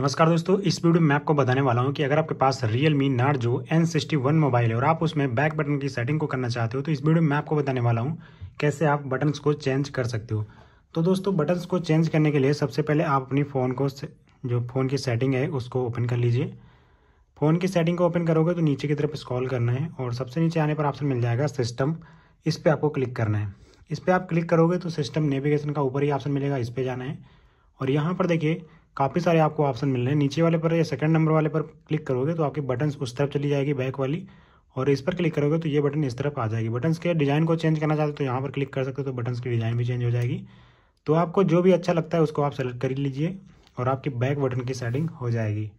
नमस्कार दोस्तों इस वीडियो में आपको बताने वाला हूं कि अगर आपके पास रियल मी जो एन सिक्सटी वन मोबाइल है और आप उसमें बैक बटन की सेटिंग को करना चाहते हो तो इस वीडियो में आपको बताने वाला हूं कैसे आप बटन्स को चेंज कर सकते हो तो दोस्तों बटन्स को चेंज करने के लिए सबसे पहले आप अपनी फ़ोन को जो फ़ोन की सेटिंग है उसको ओपन कर लीजिए फ़ोन की सेटिंग को ओपन करोगे तो नीचे की तरफ स्कॉल करना है और सबसे नीचे आने पर ऑप्शन मिल जाएगा सिस्टम इस पर आपको क्लिक करना है इस पर आप क्लिक करोगे तो सिस्टम नेविगेशन का ऊपर ही ऑप्शन मिलेगा इस पर जाना है और यहाँ पर देखिए काफ़ी सारे आपको ऑप्शन मिल रहे हैं नीचे वाले पर या सेकंड नंबर वाले पर क्लिक करोगे तो आपकी बटन्स उस तरफ चली जाएगी बैक वाली और इस पर क्लिक करोगे तो ये बटन इस तरफ आ जाएगी बटन्स के डिज़ाइन को चेंज करना चाहते हो तो यहाँ पर क्लिक कर सकते हो तो बटन्स की डिज़ाइन भी चेंज हो जाएगी तो आपको जो भी अच्छा लगता है उसको आप सेलेक्ट कर लीजिए और आपकी बैक बटन की सेटिंग हो जाएगी